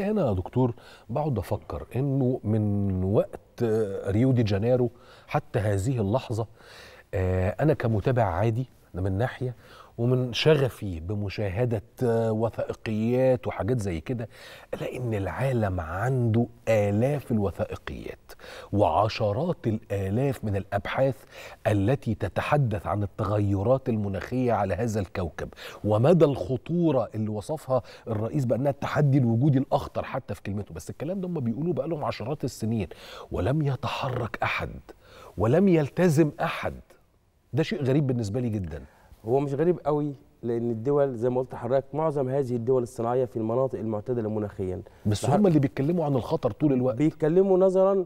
انا هنا يا دكتور بقعد افكر انه من وقت ريو دي جانيرو حتى هذه اللحظه آه، انا كمتابع عادي من ناحيه ومن شغفي بمشاهده وثائقيات وحاجات زي كده الاقي ان العالم عنده الاف الوثائقيات وعشرات الالاف من الابحاث التي تتحدث عن التغيرات المناخيه على هذا الكوكب ومدى الخطوره اللي وصفها الرئيس بانها التحدي الوجودي الاخطر حتى في كلمته بس الكلام ده هم بيقولوه بقالهم عشرات السنين ولم يتحرك احد ولم يلتزم احد ده شيء غريب بالنسبه لي جدا هو مش غريب قوي لان الدول زي ما قلت لحضرتك معظم هذه الدول الصناعيه في المناطق المعتدله مناخيا بس هم اللي بيتكلموا عن الخطر طول الوقت بيتكلموا نظرا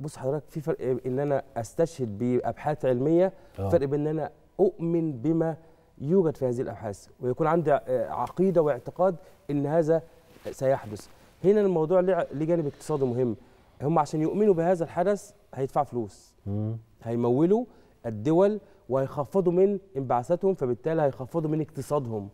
بص حضرتك في فرق ان انا استشهد بابحاث علميه آه. فرق بان انا اؤمن بما يوجد في هذه الابحاث ويكون عندي عقيده واعتقاد ان هذا سيحدث هنا الموضوع ليه جانب اقتصادي مهم هم عشان يؤمنوا بهذا الحدث هيدفع فلوس مم. هيمولوا الدول وهيخفضوا من انبعاثاتهم فبالتالي هيخفضوا من اقتصادهم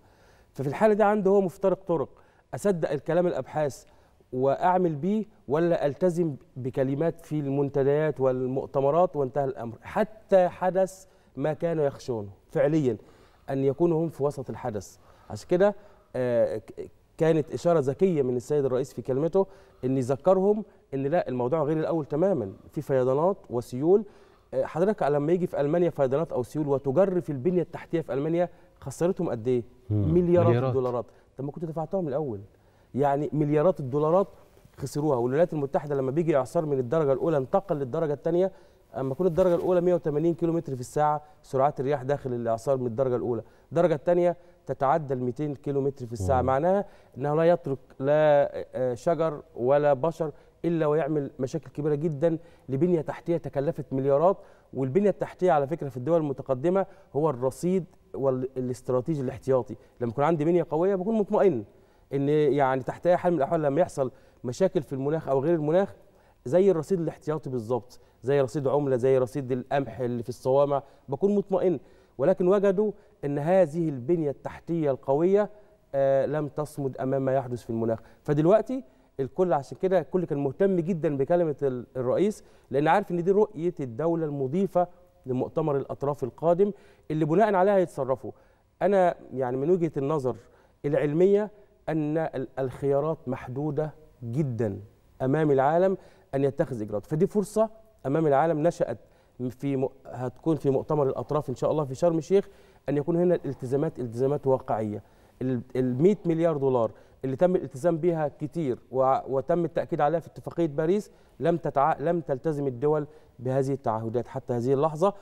ففي الحاله دي عنده هو مفترق طرق اصدق الكلام الابحاث واعمل بيه ولا التزم بكلمات في المنتديات والمؤتمرات وانتهى الامر حتى حدث ما كانوا يخشونه فعليا ان يكونوا هم في وسط الحدث عشان كده آه، كانت اشاره ذكيه من السيد الرئيس في كلمته ان يذكرهم ان لا الموضوع غير الاول تماما في فيضانات وسيول حضرتك لما يجي في المانيا فيضانات او سيول وتجر في البنيه التحتيه في المانيا خسرتهم قد ايه؟ مليارات, مليارات الدولارات طب ما كنت دفعتهم الاول يعني مليارات الدولارات خسروها والولايات المتحده لما بيجي اعصار من الدرجه الاولى انتقل للدرجه الثانيه اما تكون الدرجه الاولى 180 كم في الساعه سرعات الرياح داخل الاعصار من الدرجه الاولى الدرجه الثانيه تتعدى ال 200 كم في الساعه معناها انه لا يترك لا آه، شجر ولا بشر الا ويعمل مشاكل كبيره جدا لبنيه تحتيه تكلفت مليارات والبنيه التحتيه على فكره في الدول المتقدمه هو الرصيد والاستراتيجي الاحتياطي لما يكون عندي بنيه قويه بكون مطمئن ان يعني تحت اي حال من الاحوال لما يحصل مشاكل في المناخ او غير المناخ زي الرصيد الاحتياطي بالظبط زي رصيد عمله زي رصيد القمح اللي في الصوامع بكون مطمئن ولكن وجدوا ان هذه البنيه التحتيه القويه آه لم تصمد امام ما يحدث في المناخ فدلوقتي الكل عشان كده الكل كان مهتم جدا بكلمه الرئيس لان عارف ان دي رؤيه الدوله المضيفه لمؤتمر الاطراف القادم اللي بناء عليها يتصرفوا انا يعني من وجهه النظر العلميه ان الخيارات محدوده جدا امام العالم ان يتخذ اجراءات فدي فرصه امام العالم نشات في م... هتكون في مؤتمر الاطراف ان شاء الله في شرم الشيخ ان يكون هنا الالتزامات التزامات واقعيه ال 100 مليار دولار اللي تم الالتزام بها كتير وتم التاكيد عليها في اتفاقيه باريس لم تتع... لم تلتزم الدول بهذه التعهدات حتى هذه اللحظه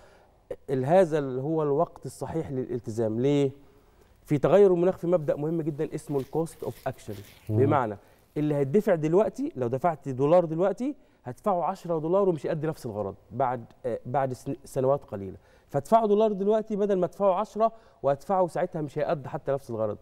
هذا هو الوقت الصحيح للالتزام ليه في تغير المناخ في مبدا مهم جدا اسمه الكوست اوف اكشن بمعنى اللي هيدفع دلوقتي لو دفعت دولار دلوقتي هدفعه 10 دولار ومش يؤدي نفس الغرض بعد آه، بعد سنوات قليله فادفعوا دولار دلوقتي بدل ما ادفعه 10 وادفعه ساعتها مش هيؤدي حتى نفس الغرض